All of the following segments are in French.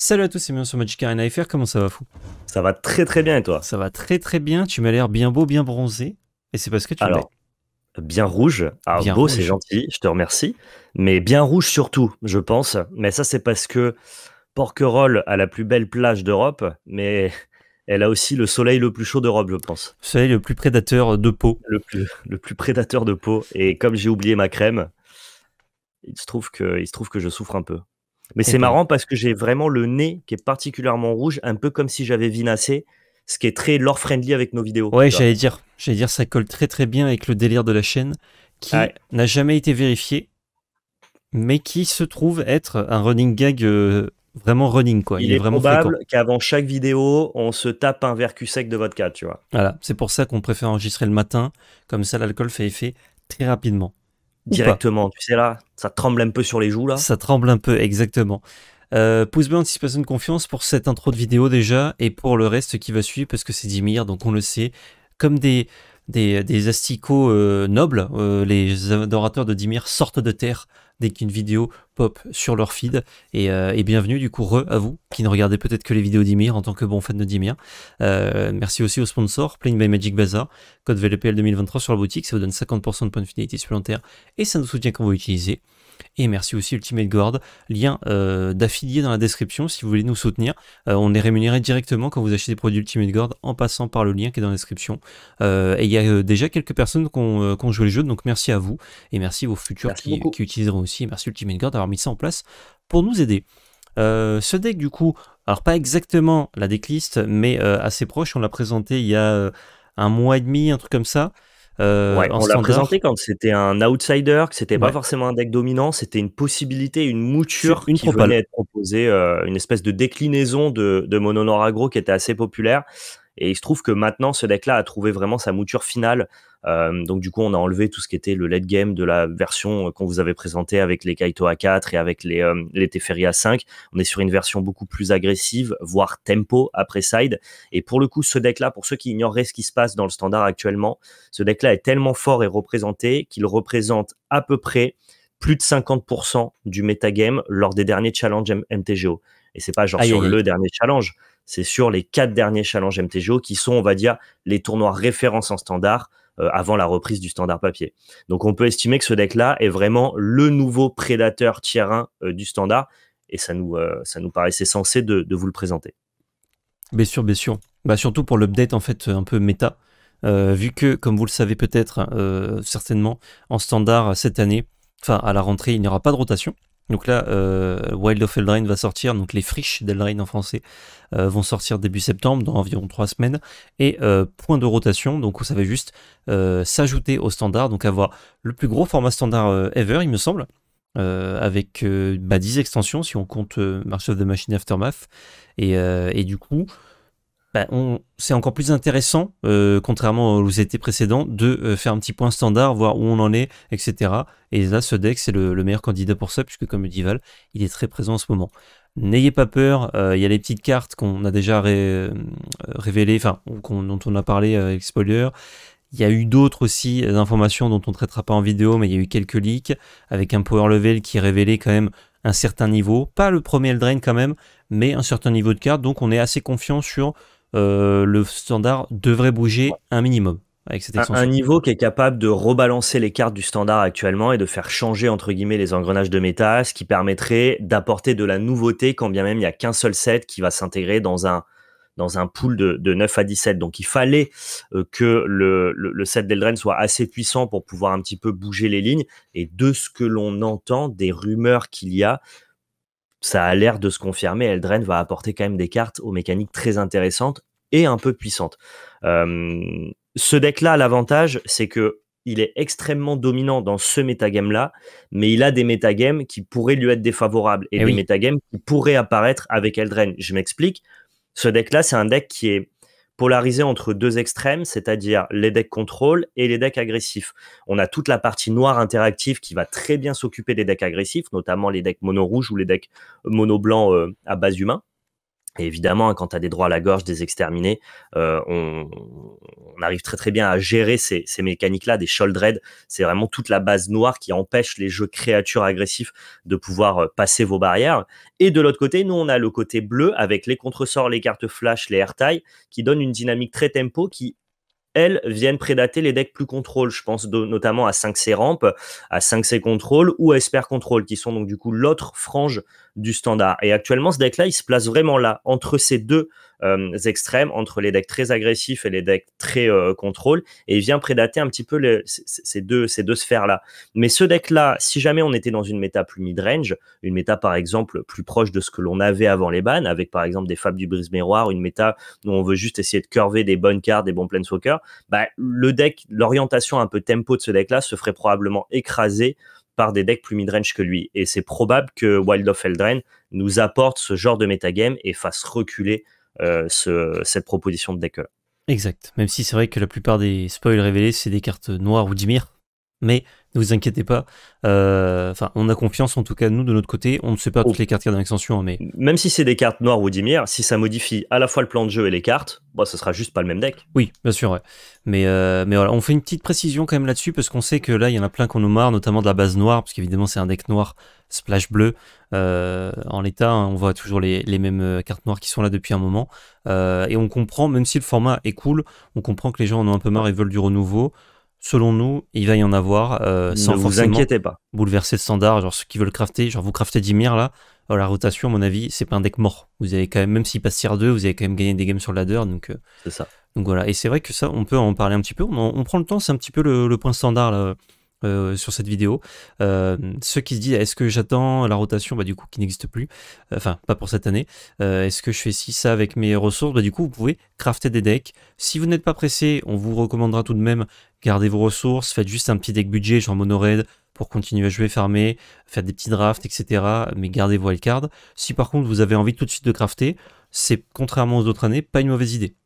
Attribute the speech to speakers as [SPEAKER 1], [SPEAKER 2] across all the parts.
[SPEAKER 1] Salut à tous c'est bienvenue sur Magic Arena FR, comment ça va fou Ça va très très bien et toi Ça va très très bien, tu m'as l'air bien beau, bien bronzé, et c'est parce que tu Alors,
[SPEAKER 2] bien rouge, alors bien beau c'est gentil, je te remercie, mais bien rouge surtout, je pense, mais ça c'est parce que Porquerolles a la plus belle plage d'Europe, mais elle a aussi le soleil le plus chaud d'Europe, je pense. Le soleil le plus prédateur de peau. Le plus, le plus prédateur de peau, et comme j'ai oublié ma crème, il que, il se trouve que je souffre un peu. Mais c'est marrant parce que j'ai vraiment le nez qui est particulièrement rouge, un peu comme si j'avais vinacé, ce qui est très lore friendly avec nos vidéos. Ouais, j'allais dire,
[SPEAKER 1] j'allais dire, ça colle très très bien avec le délire de la chaîne qui n'a jamais été vérifié, mais qui se trouve être un running gag euh, vraiment running quoi. Il, est, vraiment probable
[SPEAKER 2] qu'avant chaque vidéo, on se tape un verre sec de vodka, tu vois.
[SPEAKER 1] Voilà, c'est pour ça qu'on préfère enregistrer le matin, comme ça l'alcool fait effet très rapidement directement. Tu sais là, ça tremble un peu sur les joues là. Ça tremble un peu, exactement. Euh, pouce bleu anticipation de confiance pour cette intro de vidéo déjà et pour le reste qui va suivre parce que c'est Dimir, donc on le sait comme des des, asticots euh, nobles euh, les adorateurs de Dimir sortent de terre dès qu'une vidéo pop sur leur feed. Euh, et, bienvenue du coup re à vous qui ne regardez peut-être que les vidéos d'Imir en tant que bon fan de Dimir. Euh, merci aussi aux sponsors Playing by Magic Bazaar, code VLPL 2023 sur la boutique, ça vous donne 50% de points de fidélité supplémentaires et ça nous soutient quand vous l'utilisez. Et merci aussi Ultimate Gord, lien euh, d'affilié dans la description si vous voulez nous soutenir. Euh, on est rémunéré directement quand vous achetez des produits Ultimate Gord en passant par le lien qui est dans la description. Euh, et il y a déjà quelques personnes qui ont, joué le jeu, donc merci à vous et merci aux futurs qui, utiliseront aussi. merci Ultimate Gord d'avoir mis ça en place pour nous aider. ce deck du coup, alors pas exactement la decklist, mais assez proche, on l'a présenté il y a
[SPEAKER 2] un mois et demi, un truc comme ça. Euh, on l'a présenté quand c'était un outsider, que c'était pas forcément un deck dominant, c'était une possibilité, une mouture qui venait être proposée, euh, une espèce de déclinaison de, de Mono qui était assez populaire. Et il se trouve que maintenant, ce deck-là a trouvé vraiment sa mouture finale. Euh, donc du coup, on a enlevé tout ce qui était le late game de la version euh, qu'on vous avait présentée avec les Kaito A4 et avec les, euh, Teferi A5. On est sur une version beaucoup plus agressive, voire tempo après side. Et pour le coup, ce deck-là, pour ceux qui ignoreraient ce qui se passe dans le standard actuellement, ce deck-là est tellement fort et représenté qu'il représente à peu près plus de 50% du metagame lors des derniers challenges MTGO. Et c'est pas genre sur le dernier challenge, c'est sur les quatre derniers challenges MTGO qui sont, on va dire, les tournois références en standard euh, avant la reprise du standard papier. Donc on peut estimer que ce deck-là est vraiment le nouveau prédateur tier 1 euh, du standard et ça nous, euh, ça nous paraissait censé de, vous le présenter.
[SPEAKER 1] Bien sûr, bien sûr. Bah, surtout pour l'update en fait un peu méta. vu que, comme vous le savez peut-être, certainement, en standard cette année, enfin à la rentrée, il n'y aura pas de rotation. Donc là, euh, Wild of Eldraine va sortir, donc les friches d'Eldraine en français euh, vont sortir début septembre, dans environ trois semaines, et euh, point de rotation, donc ça va juste s'ajouter au standard, donc avoir le plus gros format standard ever, il me semble, avec 10 bah, extensions si on compte March of the Machine Aftermath, et du coup, bah, c'est encore plus intéressant, euh, contrairement aux étés précédents, de euh, faire un petit point standard, voir où on en est, etc. Et là, ce deck, c'est le, meilleur candidat pour ça, puisque comme le dit il est très présent en ce moment. N'ayez pas peur, euh, il y a les petites cartes qu'on a déjà révélées, enfin, dont on a parlé avec Spoiler. Il y a eu d'autres aussi d'informations dont on ne traitera pas en vidéo, mais il y a eu quelques leaks avec un power level qui révélait quand même un certain niveau, pas le premier Eldrain quand même, mais un certain niveau de carte, donc on est assez confiant sur euh, le standard devrait bouger un minimum. Avec cette un, un niveau
[SPEAKER 2] qui est capable de rebalancer les cartes du standard actuellement et de faire changer entre guillemets les engrenages de méta, ce qui permettrait d'apporter de la nouveauté quand bien même il n'y a qu'un seul set qui va s'intégrer dans un, dans un pool de, de, 9 à 17. Donc il fallait euh, que le, le, le set d'Eldraine soit assez puissant pour pouvoir un petit peu bouger les lignes. Et de ce que l'on entend, des rumeurs qu'il y a, ça a l'air de se confirmer. Eldren va apporter quand même des cartes aux mécaniques très intéressantes et un peu puissantes. Euh, ce deck-là, l'avantage, c'est que il est extrêmement dominant dans ce metagame là mais il a des metagames qui pourraient lui être défavorables et, eh des oui. qui pourraient apparaître avec Eldren. Je m'explique. Ce deck-là, c'est un deck qui est polarisé entre deux extrêmes, c'est-à-dire les decks contrôle et les decks agressifs. On a toute la partie noire interactive qui va très bien s'occuper des decks agressifs, notamment les decks mono rouge ou les decks mono blanc euh, à base humain évidemment, quand tu as des droits à la gorge, des exterminés, euh, on, arrive très très bien à gérer ces, mécaniques-là, des heads. C'est vraiment toute la base noire qui empêche les jeux créatures agressifs de pouvoir euh, passer vos barrières. Et de l'autre côté, nous, on a le côté bleu avec les contresorts, les cartes flash, les taille, qui donnent une dynamique très tempo qui elles, viennent prédater les decks plus contrôle. Je pense notamment à 5C Ramp, à 5C Control ou à Esper Control, qui sont donc du coup l'autre frange du standard. Et actuellement, ce deck-là, il se place vraiment là, entre ces deux euh, extrêmes, entre les decks très agressifs et les decks très euh, contrôle, et il vient prédater un petit peu ces deux, ces deux sphères-là. Mais ce deck-là, si jamais on était dans une méta plus mid-range, une méta par exemple plus proche de ce que l'on avait avant les bans, avec par exemple des fables du brise-miroir, une méta où on veut juste essayer de curver des bonnes cartes, des bons planeswalkers, bah, le deck, l'orientation un peu tempo de ce deck-là se ferait probablement écraser par des decks plus midrange que lui. Et c'est probable que Wild of Eldraine nous apporte ce genre de metagame et fasse reculer euh, cette proposition de deck-là.
[SPEAKER 1] Exact, même si c'est vrai que la plupart des spoils révélés, c'est des cartes noires ou dimir. Mais ne vous inquiétez pas. Euh, enfin, on a confiance, en tout cas, nous, de notre côté. On ne sait pas oh. toutes les cartes qu'il y a dans l'extension, hein, mais.
[SPEAKER 2] Même si c'est des cartes noires ou dimières, si ça modifie à la fois le plan de jeu et les cartes, bah, ce sera juste pas le même deck. Oui, bien sûr,
[SPEAKER 1] Mais, euh, mais voilà, on fait une petite précision quand même là-dessus, parce qu'on sait que là, il y en a plein qu'on nous marre, notamment de la base noire, parce qu'évidemment, c'est un deck noir splash bleu. Euh, en l'état, hein, on voit toujours les, mêmes cartes noires qui sont là depuis un moment. et on comprend, même si le format est cool, on comprend que les gens en ont un peu marre et veulent du renouveau selon nous, il va y en avoir. Euh, sans vous inquiétez pas. Bouleverser le standard, genre ceux qui veulent crafter, genre vous crafter 10 là, oh, la rotation, à mon avis, c'est pas un deck mort. Vous avez quand même, même s'il passe tier 2, vous avez quand même gagné des games sur le ladder. Donc, euh, c'est ça. Donc voilà. Et c'est vrai que ça, on peut en parler un petit peu. On, prend le temps, c'est un petit peu le, le point standard là, euh, sur cette vidéo. Euh, ceux qui se disent est-ce que j'attends la rotation, bah, du coup, qui n'existe plus, euh, enfin, pas pour cette année, est-ce que je fais si ça avec mes ressources, bah, du coup, vous pouvez crafter des decks. Si vous n'êtes pas pressé, on vous recommandera tout de même garder vos ressources, faites juste un petit deck budget, genre mono raid, pour continuer à jouer farmer, faire des petits drafts, etc. Mais gardez vos cards. Si par contre vous avez envie tout de suite de crafter, c'est contrairement aux autres années, pas une mauvaise idée.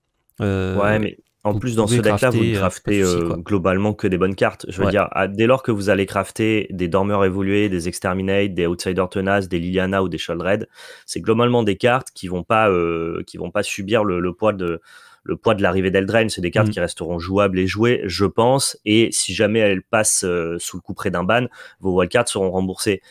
[SPEAKER 1] Ouais, mais en plus, dans ce deck-là, vous ne euh, craftez euh,
[SPEAKER 2] globalement que des bonnes cartes. Je veux dire, dès lors que vous allez crafter des Dormeurs évolués, des Exterminate, des Outsider tenaces, des Liliana ou des Sholdred, c'est globalement des cartes qui vont pas, euh, qui vont pas subir le, poids de le poids de l'arrivée d'Eldraine. C'est des cartes mm. qui resteront jouables et jouées, je pense. Et si jamais elles passent sous le coup près d'un ban, vos wildcards seront remboursés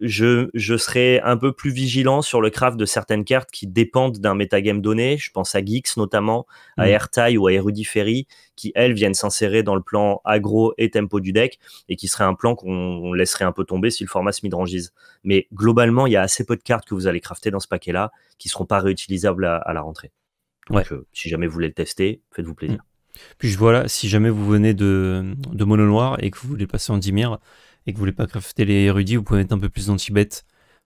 [SPEAKER 2] je, serai un peu plus vigilant sur le craft de certaines cartes qui dépendent d'un metagame donné. Je pense à Geeks notamment, à mm. Airtai ou à Erudifery qui elles viennent s'insérer dans le plan agro et tempo du deck et qui serait un plan qu'on laisserait un peu tomber si le format se midrangise. Mais globalement, il y a assez peu de cartes que vous allez crafter dans ce paquet-là qui seront pas réutilisables à, la rentrée. ouais. Euh, si jamais vous voulez le tester, faites-vous plaisir. Mm.
[SPEAKER 1] Puis voilà, si jamais vous venez de, de Mono Noir et que vous voulez passer en Dimir, et que vous voulez pas crafter les érudits, vous pouvez mettre un peu plus d'anti-bêtes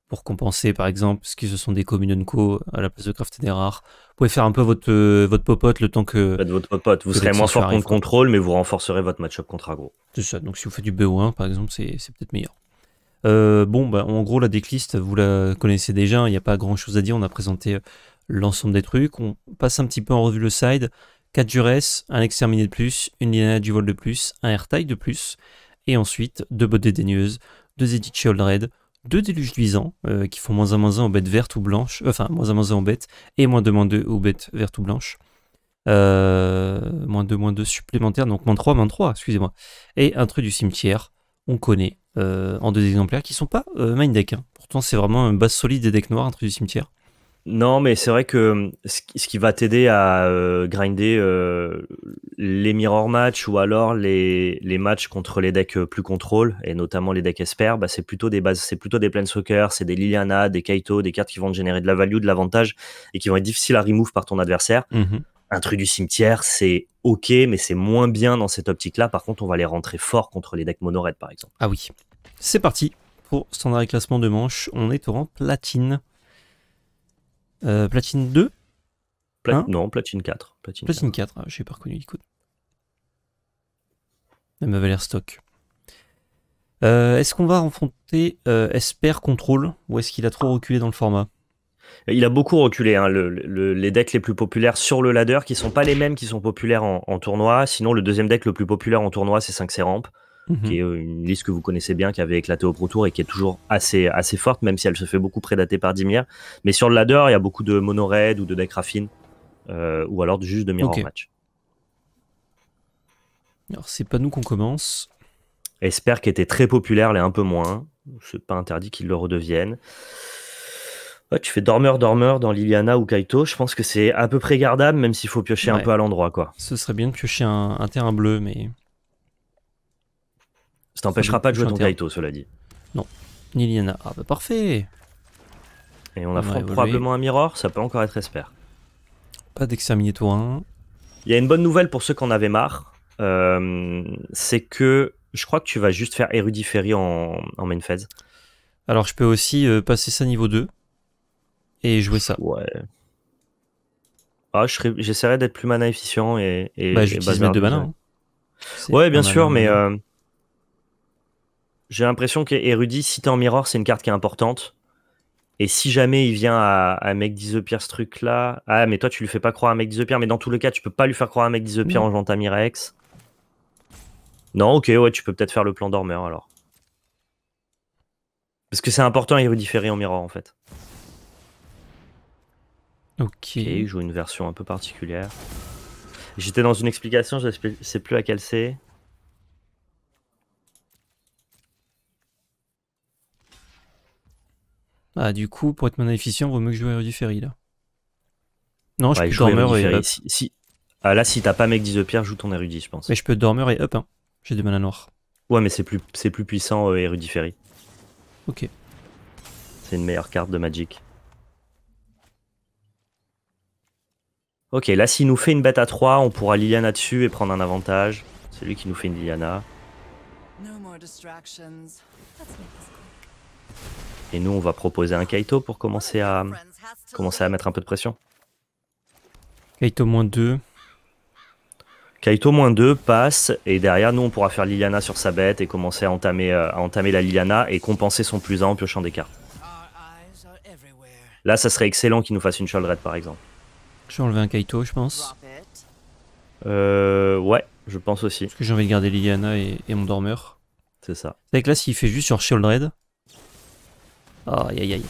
[SPEAKER 1] pour compenser par exemple ce qui ce sont des communes co à la place de crafter des rares. Vous pouvez faire un peu votre, euh, votre popote le temps que. Faites votre popote. Vous serez moins fort contre
[SPEAKER 2] contrôle, mais vous renforcerez votre match-up contre aggro.
[SPEAKER 1] C'est ça. Donc si vous faites du BO1 par exemple, c'est peut-être meilleur. Euh, bon, bah, en gros, la decklist, vous la connaissez déjà. Il n'y a pas grand chose à dire. On a présenté euh, l'ensemble des trucs. On passe un petit peu en revue le side. 4 duress, un exterminé de plus, une linéa du vol de plus, un taille de plus et ensuite deux bottes dédaigneuses, deux Edith red deux déluges luisants euh, qui font moins un moins un aux bêtes vertes ou blanches, enfin moins à moins 1 aux bêtes et moins 2 moins deux aux bêtes vertes ou blanches. Euh, moins 2 moins 2 supplémentaires, donc moins 3 moins 3, excusez-moi. Et un truc du cimetière, on connaît euh,
[SPEAKER 2] en deux exemplaires qui sont pas mind deck. Hein. Pourtant, c'est vraiment un base solide des decks noirs, un truc du cimetière. Non, mais c'est vrai que ce qui va t'aider à grinder les mirror match ou alors les, matchs contre les decks euh, plus contrôle et notamment les decks esper, bah, c'est plutôt des bases, c'est plutôt des c'est des Liliana, des Kaito, des cartes qui vont générer de la value, de l'avantage et qui vont être difficiles à remove par ton adversaire. Mhm. Un truc du cimetière, c'est ok, mais c'est moins bien dans cette optique-là. Par contre, on va les rentrer fort contre les decks mono par exemple. Ah oui.
[SPEAKER 1] C'est parti pour standard et classement de manche. On est au rang platine. Euh, platine 2
[SPEAKER 2] hein Non, platine 4. Platine,
[SPEAKER 1] 4, ah, je pas reconnu elle m'avait stock euh, est-ce qu'on va Renfronter euh, Esper Control ou est-ce qu'il a trop reculé dans le format
[SPEAKER 2] il a beaucoup reculé. Hein, les decks les plus populaires sur le ladder, qui sont pas les mêmes qui sont populaires en, tournoi. Sinon, le deuxième deck le plus populaire en tournoi, c'est 5 C Ramp, qui est euh, une liste que vous connaissez bien, qui avait éclaté au Pro Tour et qui est toujours assez, assez forte, même si elle se fait beaucoup prédater par Dimir. Mais sur le ladder, il y a beaucoup de mono ou de decks raffine, euh, ou alors juste de mirror match. Alors, c'est pas nous qu'on commence. Esper qui était très populaire, l'est un peu moins. C'est pas interdit qu'il le redevienne. tu fais dormeur, dormeur dans Liliana ou Kaito. Je pense que c'est à peu près gardable, même s'il faut piocher un peu à l'endroit. quoi.
[SPEAKER 1] Ce serait bien de piocher un, terrain bleu, mais.
[SPEAKER 2] Ça t'empêchera pas de jouer ton Kaito, cela dit. Non. Liliana. Ah bah parfait Et on, a probablement un Mirror, ça peut encore être Esper. Pas d'exterminé toi Il y a une bonne nouvelle pour ceux qui en avaient marre. Euh, c'est que je crois que tu vas juste faire Erudit Ferry en, main phase. Alors je peux aussi euh, passer ça niveau 2 et jouer ça. Ouais. Ah, j'essaierai d'être plus mana efficient et. et bah, j'utilise mana. Hein. Ouais, bien sûr, hein. mais euh, j'ai l'impression qu'Erudit si t'es en mirror, c'est une carte qui est importante. Et si jamais il vient à, à Mec Disappear ce truc-là. Ah, mais toi, tu lui fais pas croire à Mec Disappear, mais dans tous les cas, tu peux pas lui faire croire à Mec Disappear en jouant ta non, ok, ouais, tu peux peut-être faire le plan dormeur alors. Parce que c'est important et en miroir en fait.
[SPEAKER 1] Ok. Il
[SPEAKER 2] joue une version un peu particulière. J'étais dans une explication, je sais plus à quelle c'est.
[SPEAKER 1] Ah, du coup, pour être moins efficient, vaut mieux que je joue à là. Non, je peux dormeur et Si,
[SPEAKER 2] si... Ah, là, si t'as pas mec 10 de pierre, joue ton érudit, je pense.
[SPEAKER 1] Mais je peux dormeur et hop, j'ai des mana noir.
[SPEAKER 2] Ouais, mais c'est plus, c'est plus puissant euh, et Ok. C'est une meilleure carte de Magic. Ok, là, s'il nous fait une bête à 3, on pourra Liliana dessus et prendre un avantage. C'est lui qui nous fait une Liliana. Et nous, on va proposer un Kaito pour commencer à, commencer à mettre un peu de pression.
[SPEAKER 1] Kaito moins 2.
[SPEAKER 2] Kaito moins 2 passe et derrière nous on pourra faire Liliana sur sa bête et commencer à entamer, euh, à entamer la Liliana et compenser son plus 1 en piochant des cartes. Là ça serait excellent qu'il nous fasse une Shoal par exemple.
[SPEAKER 1] Je vais enlever un Kaito je pense.
[SPEAKER 2] Euh, ouais je pense aussi. Parce que j'ai envie
[SPEAKER 1] de garder Liliana et, mon dormeur. C'est ça. C'est que là s'il fait juste sur Shield
[SPEAKER 2] Red. aïe aïe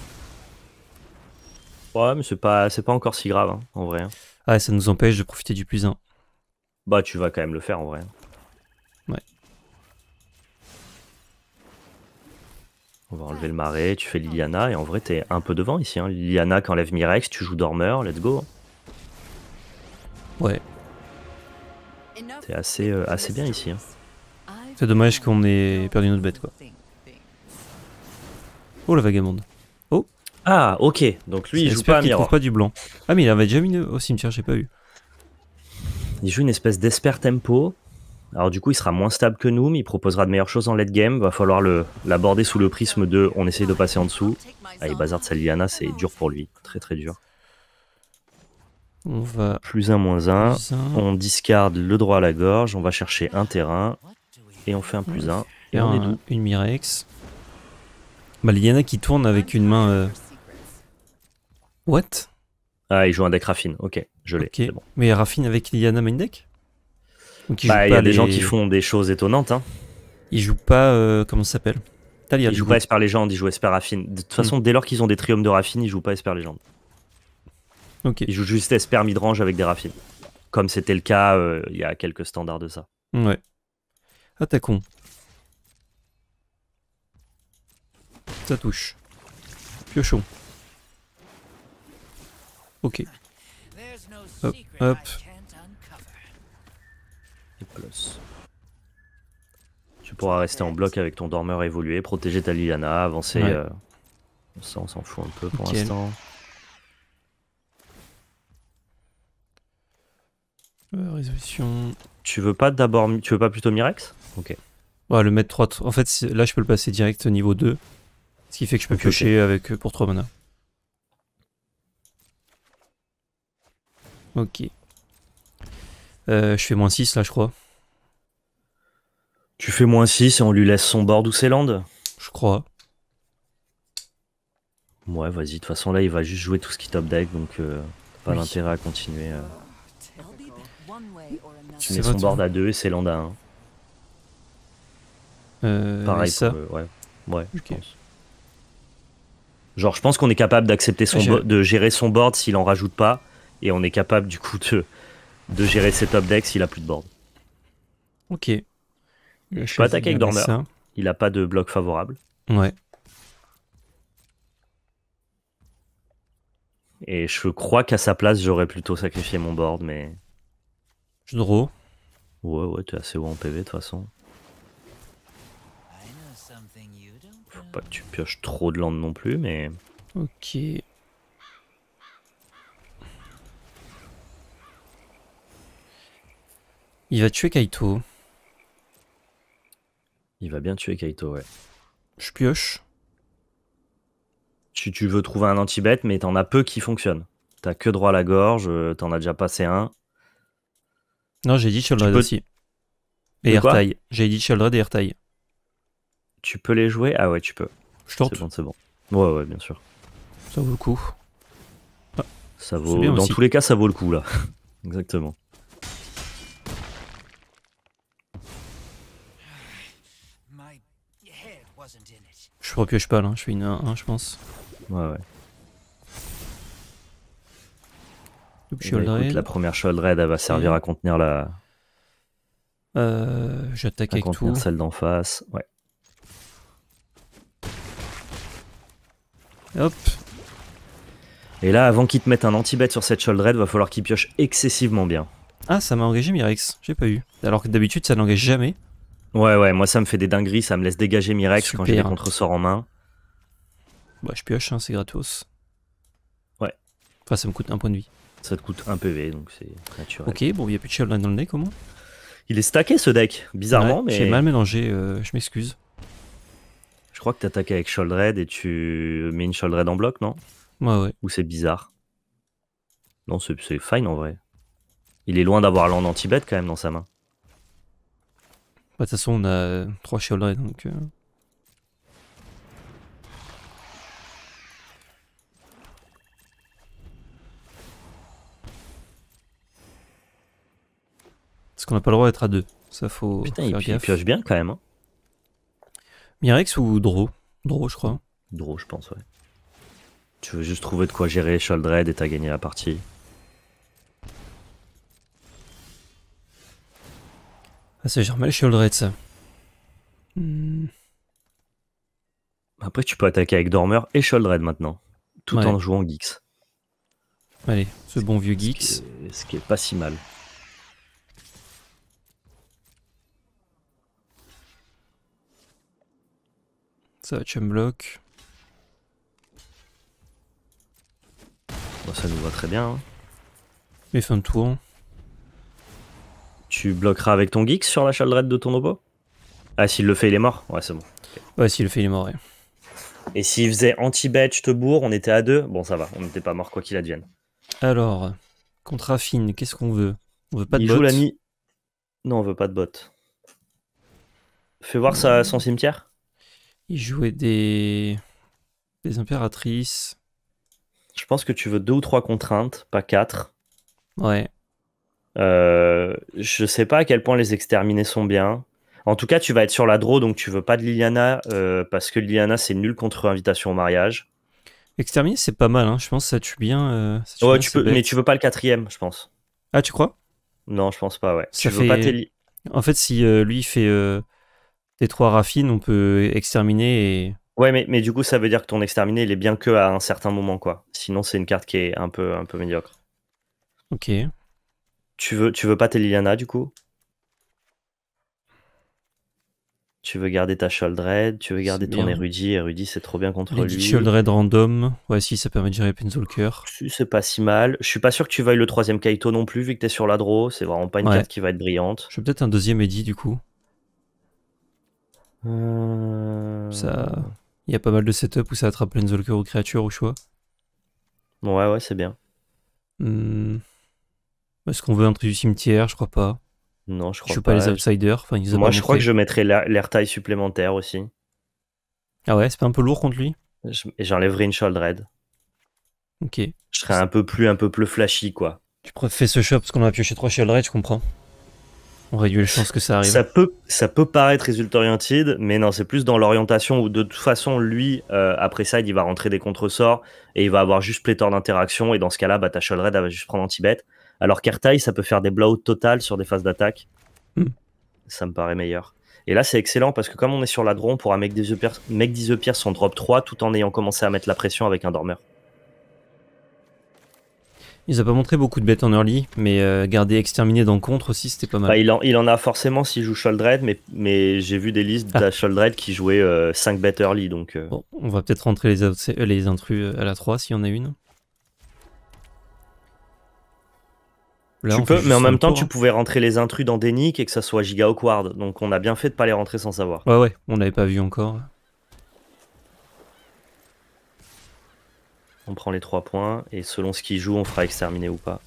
[SPEAKER 2] Ouais mais c'est pas, pas encore si grave hein, en vrai. Hein.
[SPEAKER 1] Ah ça nous empêche de profiter du plus 1.
[SPEAKER 2] Bah, tu vas quand même le faire en vrai. Ouais. On va enlever le marais, tu fais Liliana, et en vrai, t'es un peu devant ici. Hein. Liliana qui enlève Mirex, tu joues Dormeur, let's go. Ouais. T'es assez, euh, assez bien ici. Hein. C'est dommage qu'on ait perdu notre bête, quoi.
[SPEAKER 1] Oh, la vagabonde. Oh Ah, ok, donc lui, il joue pas J'espère qu'il trouve pas du blanc. Ah, mais il avait déjà mis au cimetière, j'ai pas eu.
[SPEAKER 2] Il joue une espèce d'espère tempo. Alors du coup, il sera moins stable que nous, mais il proposera de meilleures choses en late game. Va falloir l'aborder sous le prisme de on essaye de passer en dessous. Ah, de Bazard Saliana, c'est dur pour lui. Très très dur. On va... Plus 1, moins 1. On discarde le droit à la gorge. On va chercher un terrain. Et on fait un plus 1. Et, on est doux.
[SPEAKER 1] Une Mirex.
[SPEAKER 2] Bah, Liliana qui tourne avec une main... Euh, What Ah, il joue un deck raffine. Ok. Je l'ai.
[SPEAKER 1] Bon. Mais Raffine avec Liana Mindek.
[SPEAKER 2] Il y a bah, des gens qui font des choses étonnantes. Hein. Ils jouent pas, euh, comment ça s'appelle Talia. Ils jouent pas Esper Légende, ils jouent Esper Raffine. De toute hmm. façon, dès lors qu'ils ont des triomes de Raffine, ils jouent pas Esper Légende. Ils jouent juste Esper Midrange avec des Raffines. Comme c'était le cas euh, il y a quelques standards de ça.
[SPEAKER 1] Ouais. Attaquons. Ça touche. Piochon. Ok. Hop,
[SPEAKER 2] Tu pourras rester en bloc avec ton dormeur évolué, protéger ta Liliana, avancer. Euh, ça, on s'en fout un peu pour l'instant.
[SPEAKER 1] Euh, résolution. Tu veux pas d'abord. Tu veux pas plutôt Mirex Ok. Ouais, le mettre 3. En fait, là, je peux le passer direct au niveau 2. Ce qui fait que je peux piocher avec, euh, pour 3 mana. Ok.
[SPEAKER 2] Euh, je fais moins 6 là, je crois. Tu fais moins 6 et on lui laisse son board ou ses landes Je crois. Ouais, vas-y, de toute façon là, il va juste jouer tout ce qui top deck, donc euh, pas l'intérêt à continuer. Euh.
[SPEAKER 1] Tu mets son board
[SPEAKER 2] à 2 et ses landes à 1. Pareil, ça. ouais, ouais Genre, je pense qu'on est capable d'accepter son ah, de gérer son board s'il en rajoute pas et on est capable du coup de, gérer ses top decks s'il a plus de board.
[SPEAKER 1] Ok. Je pas attaquer avec Dormer.
[SPEAKER 2] Il a pas de bloc favorable. Ouais. Et je crois qu'à sa place, j'aurais plutôt sacrifié mon board, mais. Je draw. Ouais, ouais, t'es assez haut en PV de toute façon. Faut pas que tu pioches trop de land non plus, mais. Ok. Il va tuer Kaito. Il va bien tuer Kaito, ouais. Je pioche. Tu, veux trouver un anti-bête, mais t'en as peu qui fonctionnent. T'as que droit à la gorge, euh, t'en as déjà passé un.
[SPEAKER 1] Non, j'ai dit Shieldred aussi.
[SPEAKER 2] Et Airtail. J'ai dit Shieldred et Airtail. Tu peux les jouer Ah ouais, tu peux. Je C'est bon, c'est bon. Ouais, ouais, bien sûr. Ça vaut le coup. ça vaut... Dans tous les cas, ça vaut le coup, là. Exactement.
[SPEAKER 1] Je crois que je je suis une 1-1 je pense. Ouais ouais. Eh ben, la première Shield
[SPEAKER 2] elle va servir à contenir la.
[SPEAKER 1] Euh, J'attaque avec contenir tout. celle
[SPEAKER 2] d'en face, ouais. Hop. Et là, avant qu'il te mette un anti-bet sur cette Shield Raid, va falloir qu'il pioche excessivement bien.
[SPEAKER 1] Ah, ça m'a engagé Mirex, j'ai pas eu.
[SPEAKER 2] Alors que d'habitude, ça n'engage jamais. Ouais, ouais, moi ça me fait des dingueries, ça me laisse dégager Mirex quand j'ai des contresorts en main.
[SPEAKER 1] Bah, je pioche, hein, c'est gratos. Ouais. Enfin, ça me coûte un point de vie. Ça te coûte un PV, donc c'est naturel. Ok, bon, il n'y a plus de sholdred dans le deck, au moins. Il est stacké ce deck, bizarrement, mais. J'ai mal mélangé, euh, je m'excuse.
[SPEAKER 2] Je crois que tu t'attaques avec sholdred et tu mets une sholdred en bloc, non Ouais, ouais. Ou c'est bizarre Non, c'est fine en vrai. Il est loin d'avoir l'an anti-bet quand même dans sa main.
[SPEAKER 1] Bah, de toute façon, on a trois chiolets, donc... Euh. Parce qu'on n'a pas le droit d'être à deux. Ça faut. Putain, faire il, Putain, il,
[SPEAKER 2] pioche bien quand même. Hein.
[SPEAKER 1] Mirex ou Draw Draw, je crois.
[SPEAKER 2] Draw, je pense, ouais. Tu veux juste trouver de quoi gérer Sholdred et t'as gagné la partie.
[SPEAKER 1] ça ah, c'est Germain Choldretz. ça.
[SPEAKER 2] Hmm. Bah, après, tu peux attaquer avec Dormeur et raid maintenant, tout en jouant Geeks. Allez, ce, bon vieux Geeks. Ce qui, est, pas si mal.
[SPEAKER 1] Ça, va, me bloques. Bah, ça nous
[SPEAKER 2] va très bien. Et hein.
[SPEAKER 1] Mais fin de tour.
[SPEAKER 2] Tu bloqueras avec ton geek sur la chaldrette de ton obo Ah, s'il le fait, il est mort Ouais, c'est bon. Ouais, s'il le fait, il est mort, Et s'il faisait anti betch te bourre, on était à deux. Bon, ça va, on n'était pas mort quoi qu'il advienne.
[SPEAKER 1] Alors, contre Affine, qu'est-ce qu'on veut On veut pas de
[SPEAKER 2] Non, on veut pas de bot. Fais voir ça, son cimetière. Il jouait des. des impératrices. Je pense que tu veux deux ou trois contraintes, pas quatre. Ouais. Euh, je sais pas à quel point les exterminés sont bien. En tout cas, tu vas être sur la draw, donc tu veux pas de Liliana, euh, parce que Liliana, c'est nul contre invitation au mariage.
[SPEAKER 1] Exterminé, c'est pas mal, hein. je pense, ça tue bien. Euh, ouais, tu peux, mais tu
[SPEAKER 2] veux pas le quatrième, je pense. Ah, tu crois Non, je pense pas, ouais. pas
[SPEAKER 1] En fait, si lui fait des trois raffines, on peut exterminer et.
[SPEAKER 2] Ouais, mais, mais du coup, ça veut dire que ton exterminé, il est bien que à un certain moment, quoi. Sinon, c'est une carte qui est un peu, un peu médiocre. Ok. Tu veux, tu veux pas tes Liliana du coup Tu veux garder ta Shouldred, tu veux garder ton Erudit. érudit. c'est trop bien contre lui. lui.
[SPEAKER 1] random. Ouais, si, ça permet de gérer Penzolker.
[SPEAKER 2] C'est pas si mal. Je suis pas sûr que tu veuilles le troisième Kaito non plus, vu que t'es sur la draw. C'est vraiment pas une carte qui va être brillante. Je veux peut-être
[SPEAKER 1] un deuxième Eddy du coup.
[SPEAKER 2] Euh.
[SPEAKER 1] Ça. Il y a pas mal de setup où ça attrape Zolker ou créature au choix.
[SPEAKER 2] Ouais, ouais, c'est bien.
[SPEAKER 1] Hmm. Est-ce qu'on veut entrer du cimetière Je crois pas. Non, je crois pas. Je suis pas les outsiders. Enfin, ils Moi, je crois que je
[SPEAKER 2] mettrais l'air taille supplémentaire aussi.
[SPEAKER 1] Ah ouais, c'est pas un peu lourd contre lui
[SPEAKER 2] Et j'enlèverai une shoulder Ok. Je serais un peu plus, un peu plus flashy, quoi.
[SPEAKER 1] Tu préfères ce shop parce qu'on a pioché trois sholdred, je comprends. On réduit
[SPEAKER 2] les chances que ça arrive. Ça peut, ça peut paraître résultat oriented, mais non, c'est plus dans l'orientation où de toute façon, lui, euh, après ça, il va rentrer des contresorts et il va avoir juste pléthore d'interactions. Et dans ce cas-là, bah, ta shoulder va juste prendre anti-bête. Alors Taille, ça peut faire des blowouts total sur des phases d'attaque. Hmm. Ça me paraît meilleur. Et là, c'est excellent parce que comme on est sur l'adron, on pourra make des pierres pierce son drop 3 tout en ayant commencé à mettre la pression avec un dormeur.
[SPEAKER 1] Il a pas montré beaucoup de bêtes en early, mais euh, garder exterminé dans contre aussi, c'était pas mal. Bah,
[SPEAKER 2] il, en, a forcément s'il joue Sholdred, mais, mais j'ai vu des listes de ah. Sholdred qui jouaient 5 euh, bêtes early. Donc, euh.
[SPEAKER 1] on va peut-être rentrer les, les intrus à la 3 s'il y en a une. tu peux, mais en même temps, tu hein.
[SPEAKER 2] pouvais rentrer les intrus dans Dénic et que ça soit giga awkward. Donc on a bien fait de pas les rentrer sans savoir.
[SPEAKER 1] Ouais, ouais, on n'avait pas vu encore.
[SPEAKER 2] On prend les 3 points et selon ce qu'il joue, on fera exterminer ou pas.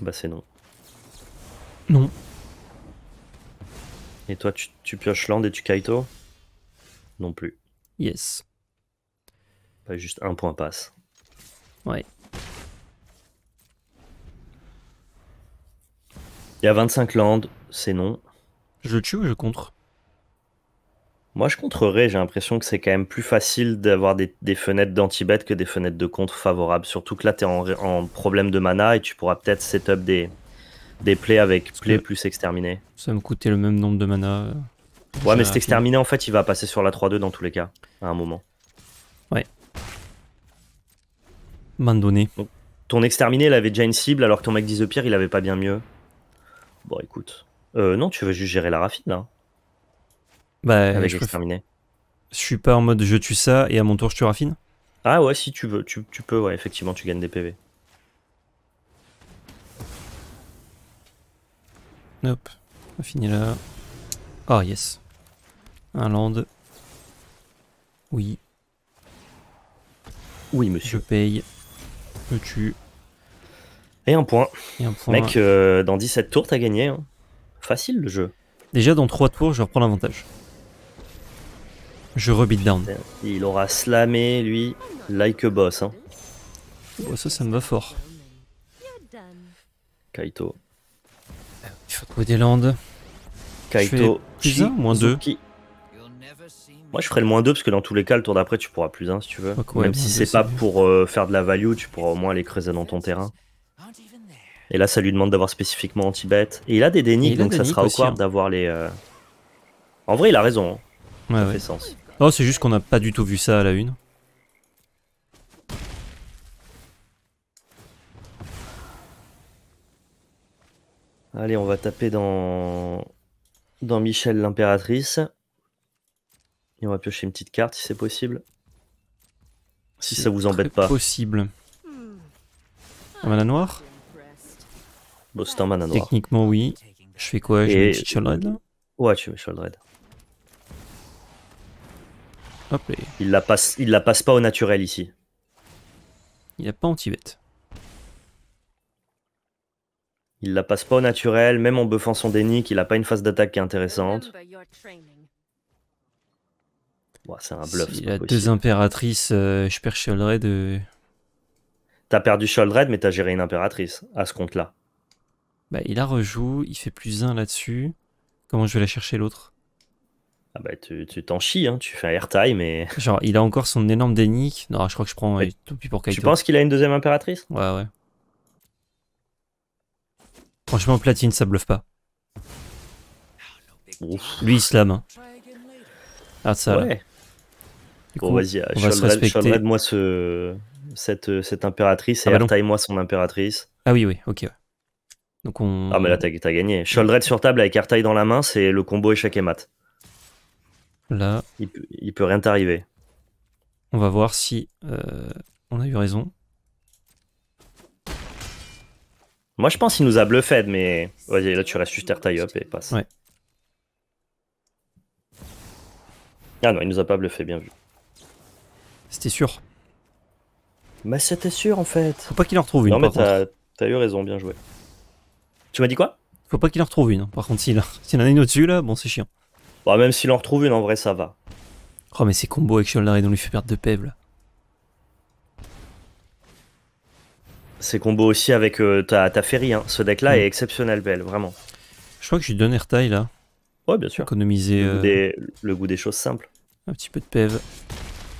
[SPEAKER 2] Bah c'est non. Non. Et toi, tu pioches land et tu kaito Non plus. Yes. Pas juste un point passe. Ouais. Il y a 25 landes, c'est non. Je le tue ou je contre Moi je contrerai, j'ai l'impression que c'est quand même plus facile d'avoir des, fenêtres d'anti-bet que des fenêtres de contre favorables. Surtout que là t'es en, problème de mana et tu pourras peut-être setup des, des plays avec play plus exterminé.
[SPEAKER 1] Ça me coûtait le même nombre de mana. Euh, ouais, mais cet exterminé
[SPEAKER 2] en fait il va passer sur la 3-2 dans tous les cas, à un moment. ton exterminé, il avait déjà une cible, alors que ton mec pire il avait pas bien mieux. Bon, écoute. Euh, non, tu veux juste gérer la raffine là
[SPEAKER 1] Bah, avec je exterminé. Je suis pas en mode je tue ça et à mon tour je tue raffine
[SPEAKER 2] Ah ouais, si tu veux, tu, peux, ouais, effectivement, tu gagnes des PV.
[SPEAKER 1] Hop, on finir là. Oh yes. Un land. Oui.
[SPEAKER 2] Oui, monsieur. Je paye tu Et un point. Mec, euh, dans 17 tours, t'as gagné. Hein. Facile le jeu. Déjà, dans trois tours, je reprends l'avantage. Je rebite down. Il aura slamé, lui, like boss. Hein. ça, ça me va fort. Kaito. Il faut des landes. Kaito. moins 2. Moi, je ferais le moins 2 parce que dans tous les cas, le tour d'après, tu pourras plus 1 si tu veux. Même si c'est pas pour euh, faire de la value, tu pourras au moins aller creuser dans ton terrain. Et là, ça lui demande d'avoir spécifiquement anti bet Et il a des déniques, donc ça sera au hein. d'avoir les. Euh, en vrai, il a raison. Hein. Ouais, ça fait sens.
[SPEAKER 1] Oh, c'est juste qu'on n'a
[SPEAKER 2] pas du tout vu ça à la une. Allez, on va taper dans, dans Michel l'impératrice on va piocher une petite carte si c'est possible. Si ça vous embête pas.
[SPEAKER 1] possible. Un mana noir Techniquement, oui. Je fais quoi Je mets une là
[SPEAKER 2] Ouais, tu mets Shaldred. Hop Il la passe, il la passe pas au naturel ici. Il a pas anti-bet. Il la passe pas au naturel, même en buffant son déni, il a pas une phase d'attaque qui est intéressante c'est un bluff. Il a deux
[SPEAKER 1] impératrices, euh, je perds Shieldred.
[SPEAKER 2] T'as perdu Sholdred, mais t'as géré une impératrice à ce compte-là.
[SPEAKER 1] Bah, il la rejoue, il fait plus un là-dessus. Comment je vais la chercher l'autre
[SPEAKER 2] ah bah, tu t'en chies, hein, tu fais un airtime mais
[SPEAKER 1] Genre, il a encore son énorme dénique. Non, je crois que je prends. Euh, tout pour Tu penses
[SPEAKER 2] qu'il a une deuxième impératrice Ouais,
[SPEAKER 1] ouais. Franchement, platine, ça bluffe pas. Lui, il slam. Hein. Ah, ça.
[SPEAKER 2] Ouais. Du bon, vas-y, euh, on va se respecter. moi cette, euh, cette impératrice et ah bah moi son impératrice.
[SPEAKER 1] Ah oui, oui, ok. Donc on... Ah, mais là,
[SPEAKER 2] t'as gagné. Mm. Sholdred sur table avec Artaï dans la main, c'est le combo échec et mat. Là. Il, il peut rien t'arriver. On va voir si euh, on a eu raison. Moi, je pense qu'il nous a bluffé, mais. Vas-y, là, tu restes juste Artaï up et passe. Ouais. Ah non, il nous a pas bluffé, bien vu.
[SPEAKER 1] C'était sûr. Bah c'était sûr en fait. Faut pas qu'il en retrouve une. Non mais t'as
[SPEAKER 2] eu raison, bien joué. Tu m'as dit quoi
[SPEAKER 1] Faut pas qu'il en retrouve une. Hein. Par contre, s'il en a une au-dessus là, bon c'est chiant.
[SPEAKER 2] Bah même s'il en retrouve une, en vrai ça va.
[SPEAKER 1] Oh mais ces combos avec Shoulder on lui fait perdre de là.
[SPEAKER 2] Ces combos aussi avec euh, ta, ta ferry, hein. ce deck là mm. est exceptionnel belle, vraiment.
[SPEAKER 1] Je crois que je lui donne taille là. Ouais bien sûr. Économiser euh,
[SPEAKER 2] le, goût des, choses simples.
[SPEAKER 1] Un petit peu de pev.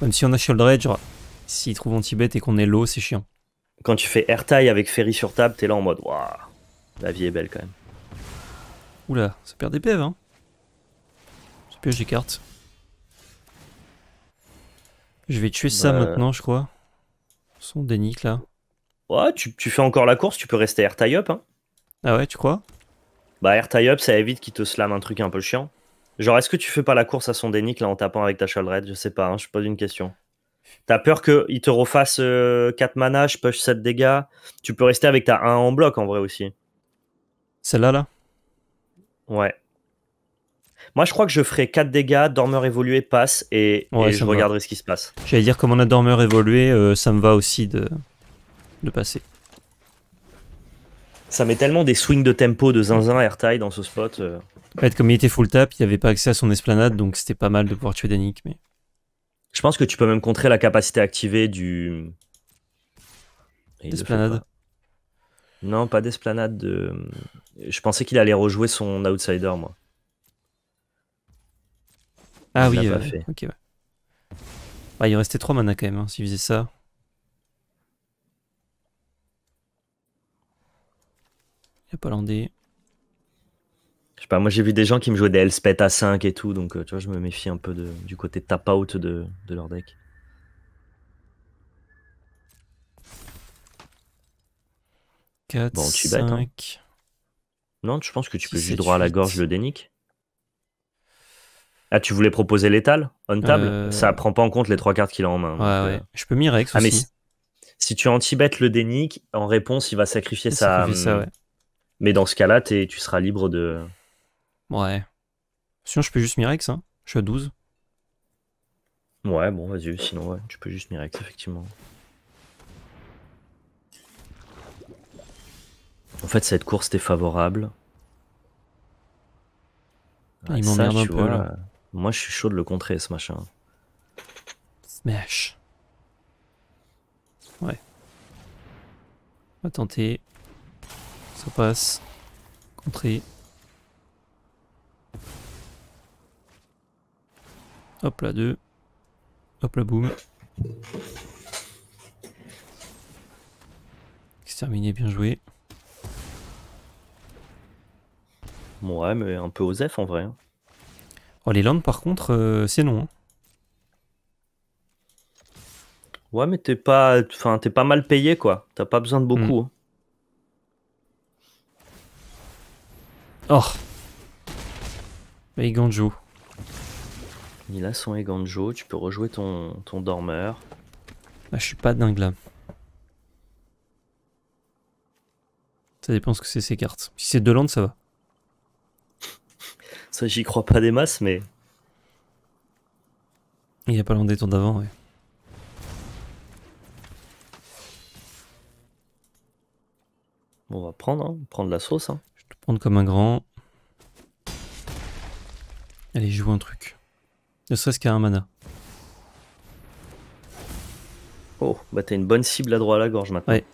[SPEAKER 1] Même si on a Rage, s'il trouve anti Tibet et qu'on est low, c'est chiant.
[SPEAKER 2] Quand tu fais Air taille avec Ferry sur table, t'es là en mode waouh, la vie est belle quand même.
[SPEAKER 1] Oula, ça perd des PV hein. pioche des cartes. Je vais tuer ça bah. maintenant, je crois. Son dénique là.
[SPEAKER 2] Ouais, tu, fais encore la course, tu peux rester Air taille up hein. Ah ouais, tu crois Bah airtie up, ça évite qu'il te slame un truc un peu chiant. Genre, est-ce que tu fais pas la course à son Dénic là en tapant avec ta Shaldred Je sais pas, hein, je pose une question. T'as peur qu'il te refasse 4 euh, mana, je push 7 dégâts. Tu peux rester avec ta 1 en bloc en vrai aussi. Celle-là là Ouais. Moi je crois que je ferai 4 dégâts, dormeur évolué, passe et, je regarderai ce qui se passe.
[SPEAKER 1] J'allais dire, comme on a dormeur évolué, euh, ça me va aussi de, de passer.
[SPEAKER 2] Ça met tellement des swings de tempo de zinzin airtide dans ce spot. Euh.
[SPEAKER 1] En fait, comme il était full tap, il n'avait pas accès à son esplanade, donc c'était pas mal de pouvoir tuer Danik. Mais...
[SPEAKER 2] Je pense que tu peux même contrer la capacité activée du. Esplanade. Non, pas d'esplanade. De... Je pensais qu'il allait rejouer son outsider, moi. Ah oui, euh, fait. ok.
[SPEAKER 1] Bah, il restait 3 mana quand même, hein, s'il faisait ça. polandais
[SPEAKER 2] pas Je sais pas, moi j'ai vu des gens qui me jouaient des Elspeth à 5 et tout, donc euh, tu vois, je me méfie un peu du côté tap out de, leur deck.
[SPEAKER 1] 4 5
[SPEAKER 2] tu hein. Non, je pense que tu peux juste droit à la gorge le dénique. Ah, tu voulais proposer l'étal on table euh. Ça prend pas en compte les trois cartes qu'il a en main. Euh. Je peux mirex ah, aussi. Mais si, tu anti-bet le dénique, en réponse, il va sacrifier, sa, hum, mais dans ce cas-là, tu seras libre de. Ouais.
[SPEAKER 1] Sinon, je peux juste Mirex, hein. Je suis à 12.
[SPEAKER 2] Ouais, bon, vas-y, sinon, ouais, tu peux juste Mirex, effectivement. En fait, cette course t'est favorable.
[SPEAKER 1] Ah, il m'emmerde un peu, là.
[SPEAKER 2] Moi, je suis chaud de le contrer, ce machin.
[SPEAKER 1] Smash. Ouais. On va tenter. Ça passe. Contré. Hop là, deux. Hop là, boum. Exterminé, bien joué.
[SPEAKER 2] ouais, mais un peu f en vrai. Hein.
[SPEAKER 1] Oh, les landes, par contre, euh, c'est non. Hein.
[SPEAKER 2] Ouais, mais t'es pas, enfin, t'es pas mal payé, quoi. T'as pas besoin de beaucoup. Hmm. Hein. Oh Eganjo. Il a son Eganjo, tu peux rejouer ton, ton dormeur.
[SPEAKER 1] Ah, je suis pas dingue là. Ça dépend ce que c'est ces cartes. Si c'est deux landes, ça va.
[SPEAKER 2] ça, j'y crois pas des masses, mais.
[SPEAKER 1] Il a pas landé ton d'avant, ouais.
[SPEAKER 2] Bon, on va prendre, hein. prendre la sauce. Hein.
[SPEAKER 1] Prendre comme un grand. Allez, joue un truc. Ne serait-ce qu'à un mana.
[SPEAKER 2] Oh, bah t'as une bonne cible à droite à la gorge maintenant. Ouais.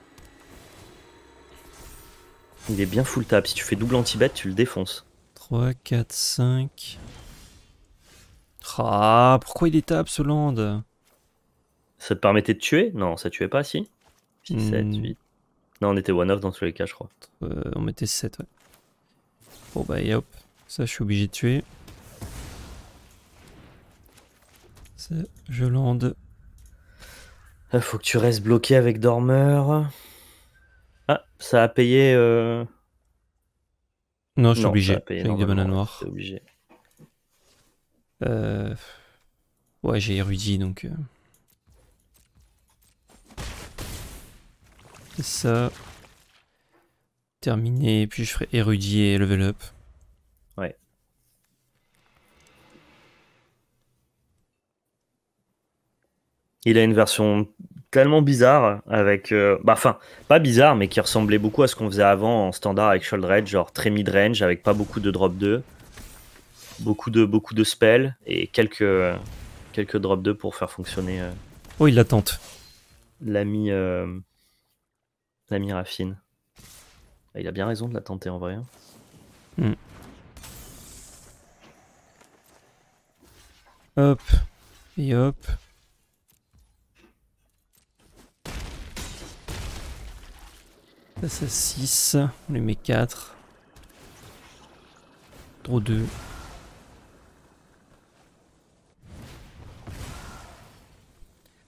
[SPEAKER 2] Il est bien full tap. Si tu fais double anti-bet, tu le défonces.
[SPEAKER 1] 3, 4, 5. Ah, pourquoi il est tap ce land
[SPEAKER 2] Ça te permettait de tuer Non, ça tuait pas, si 6, 7, 8. Non, on était one-off dans tous les cas, je crois.
[SPEAKER 1] Euh, on mettait 7, ouais. Bon bah et hop, ça je suis obligé de tuer. Ça, je
[SPEAKER 2] lande. Il ah, faut que tu restes bloqué avec Dormeur. Ah, ça a payé. Euh. Non, je suis obligé. Avec des bananes noires. Euh,
[SPEAKER 1] ouais, j'ai érudit donc. Euh. ça. Terminé, et puis je ferai érudit et level up.
[SPEAKER 2] Ouais. Il a une version tellement bizarre avec euh, bah enfin pas bizarre mais qui ressemblait beaucoup à ce qu'on faisait avant en standard avec Sholdred genre très mid range avec pas beaucoup de drop 2 beaucoup de beaucoup de spells et quelques euh, quelques drop 2 pour faire fonctionner euh, oh il l'attente l'ami l'ami Raffine bah, il a bien raison de la tenter en vrai. Hein.
[SPEAKER 1] Hmm. Hop. Et hop. Ça, c'est 6. On lui met 4. Draw 2.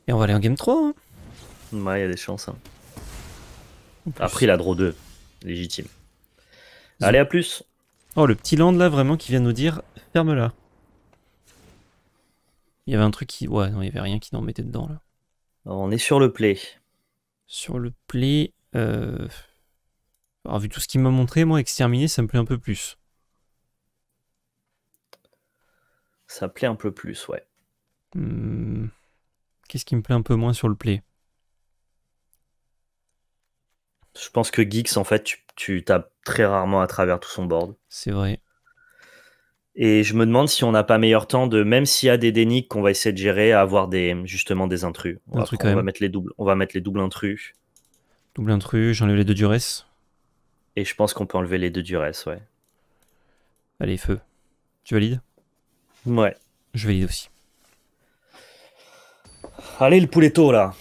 [SPEAKER 2] Et on va aller en game 3. Hein. Ouais, il y a des chances. Hein. Après, il a draw 2 légitime. Allez, à plus. Oh, le petit land là, vraiment, qui vient nous
[SPEAKER 1] dire ferme-la.
[SPEAKER 2] Il y avait un truc qui.
[SPEAKER 1] Ouais, non, il y avait rien qui n'en mettait dedans
[SPEAKER 2] là. on est sur le play.
[SPEAKER 1] Sur le play. Euh, vu tout ce qu'il m'a montré, moi, exterminer, ça me plaît un peu plus.
[SPEAKER 2] Ça plaît un peu plus, ouais.
[SPEAKER 1] Hmm, qu'est-ce qui me plaît un peu moins sur le play
[SPEAKER 2] je pense que Geeks, en fait, tu, tapes très rarement à travers tout son board. C'est vrai. Et je me demande si on n'a pas meilleur temps de, même s'il y a des déniques qu'on va essayer de gérer, à avoir des, justement des intrus. On, va, mettre les doubles, on va mettre les doubles intrus.
[SPEAKER 1] Double intrus,
[SPEAKER 2] j'enlève les deux duress. Et je pense qu'on peut enlever les deux duress, ouais. Allez, feu. Tu valides Ouais. Je valide aussi. Allez, le pouletto, là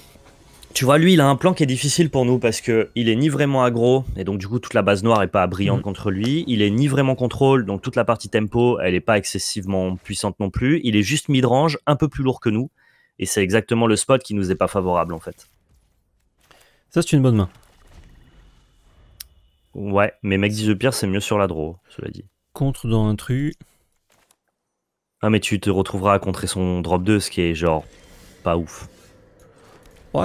[SPEAKER 2] tu vois, lui, il a un plan qui est difficile pour nous parce que il est ni vraiment aggro, et donc du coup, toute la base noire est pas brillante mhm. contre lui. Il est ni vraiment contrôle, donc toute la partie tempo, elle est pas excessivement puissante non plus. Il est juste mid-range, un peu plus lourd que nous, et c'est exactement le spot qui nous est pas favorable en fait. Ça, c'est une bonne main. Ouais, mais mec 10 de pire, c'est mieux sur la draw, cela dit. Contre dans un truc Ah, mais tu te retrouveras à contrer son drop 2, ce qui est genre pas ouf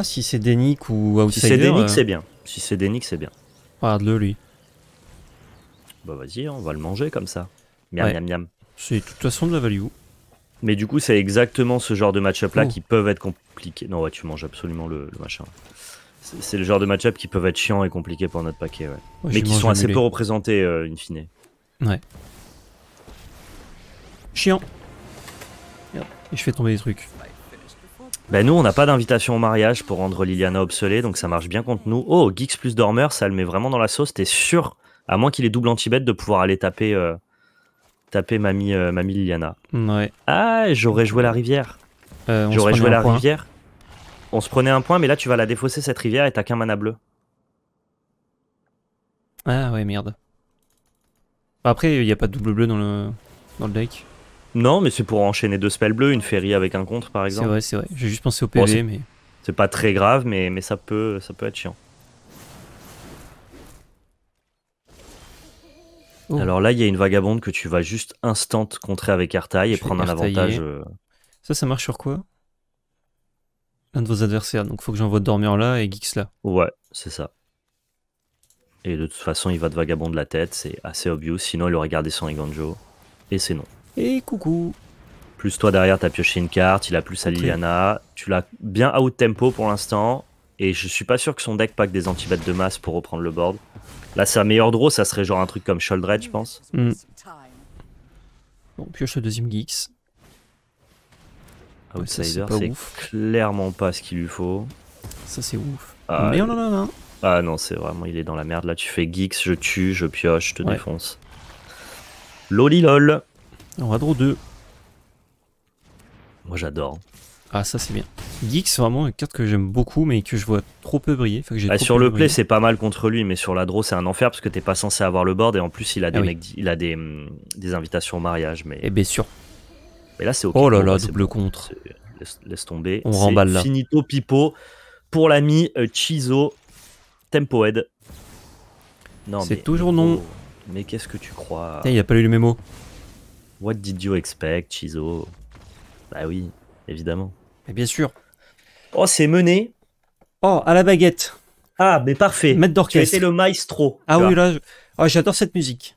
[SPEAKER 1] si c'est Denik ou Outsider. Si c'est Denik, c'est euh. bien.
[SPEAKER 2] Si c'est Denik, c'est bien. Regarde-le, lui. Bah, vas-y, on va le manger comme ça. Miam, miam, miam. C'est de toute façon de la value. Mais du coup, c'est exactement ce genre de match-up là oh. qui peuvent être compliqués. Non, ouais, tu manges absolument le, machin. C'est le genre de match-up qui peuvent être chiants et compliqués pour notre paquet, ouais. Mais qui sont assez peu représentés, euh, in fine.
[SPEAKER 1] Ouais. Chiant. Et je fais tomber des trucs.
[SPEAKER 2] Ben nous, on n'a pas d'invitation au mariage pour rendre Liliana obsolète, donc ça marche bien contre nous. Oh, Geeks plus Dormeur, ça le met vraiment dans la sauce, t'es sûr, à moins qu'il ait double anti de pouvoir aller taper, euh, taper mamie, euh, mamie Liliana. Ouais. Ah, j'aurais joué la rivière. Euh, j'aurais joué la rivière. On se prenait un point, mais là, tu vas la défausser cette rivière et t'as qu'un mana bleu.
[SPEAKER 1] Ah ouais, merde.
[SPEAKER 2] Bah, après, il n'y a pas de double bleu dans le, dans le deck. Non, mais c'est pour enchaîner deux spells bleus, une féerie avec un contre par exemple. C'est vrai, c'est vrai. J'ai juste pensé au PV, mais. C'est pas très grave, mais, mais ça, peut, ça peut être chiant. Oh. Alors là, il y a une vagabonde que tu vas juste instant contrer avec Artaille et prendre un avantage. Euh.
[SPEAKER 1] Ça, ça marche sur quoi L'un de vos adversaires. Donc faut que j'envoie Dormir là et Geeks là. Ouais,
[SPEAKER 2] c'est ça. Et de toute façon, il va de vagabonde la tête, c'est assez obvious. Sinon, il aurait gardé son Iganjo. Et c'est non.
[SPEAKER 1] Et coucou
[SPEAKER 2] Plus toi derrière, t'as pioché une carte, il a plus à Liliana. Tu l'as bien out tempo pour l'instant. Et je suis pas sûr que son deck pack des anti de masse pour reprendre le board. Là, sa meilleure draw, ça serait genre un truc comme Sholdred, je pense. Mm.
[SPEAKER 1] Bon, pioche le deuxième Geeks.
[SPEAKER 2] Ah Outsider, c'est clairement pas ce qu'il lui faut. Ça, c'est ouf. Ah, Mais on non. Ah non, c'est vraiment, il est dans la merde. Là, tu fais Geeks, je tue, je pioche, je te défonce. Loli lol. On va draw 2. Moi j'adore. Ah ça
[SPEAKER 1] c'est bien. c'est vraiment une carte que j'aime beaucoup mais que je vois trop peu briller. Bah, sur le play c'est
[SPEAKER 2] pas mal contre lui mais sur la draw c'est un enfer parce que t'es pas censé avoir le board et en plus il a ah des, il a hum, des, invitations au mariage. Mais... Et eh bien sûr. Mais là c'est ok. Oh là là, double contre. Laisse, tomber. On remballe là. Finito Pipo pour l'ami euh, Chizo Tempohead. Non, c'est toujours non. Oh, mais qu'est-ce que tu crois Il a pas lu le mémo. What did you expect, Chizo Bah oui, évidemment. Et bien sûr. Oh, c'est mené. Oh, à la baguette. Ah, mais parfait. Maître d'orchestre. C'était le maestro. Ah oui, là,
[SPEAKER 1] oh, j'adore cette musique.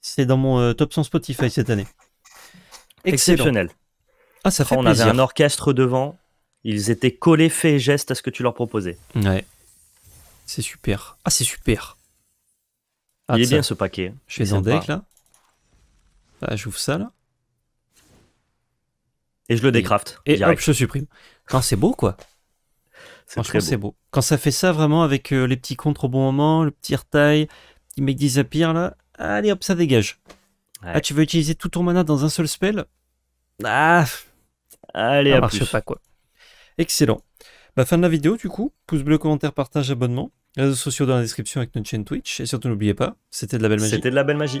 [SPEAKER 1] C'est dans mon euh, top 100 Spotify cette année.
[SPEAKER 2] Exceptionnel. Ah, ça fait On avait un orchestre devant. Ils étaient collés, faits gestes à ce que tu leur proposais.
[SPEAKER 1] Ouais. C'est super. Ah, c'est super. Il est bien ce paquet. Je suis en deck là. Bah j'ouvre ça là.
[SPEAKER 2] Et je le décrafte Et, hop, je supprime. quand c'est beau quoi. Franchement, c'est beau.
[SPEAKER 1] Quand ça fait ça vraiment avec euh, les petits contres au bon moment, le petit retail, petit mec des là, allez hop, ça dégage. Ah, tu veux utiliser tout ton mana dans un seul spell Ah Allez, à pas quoi. Excellent. Bah, fin de la vidéo du coup. Pouce bleu, commentaire, partage, abonnement. Les Réseaux sociaux dans la description avec notre chaîne Twitch. Et surtout, n'oubliez pas, c'était de la belle magie. C'était de la belle magie.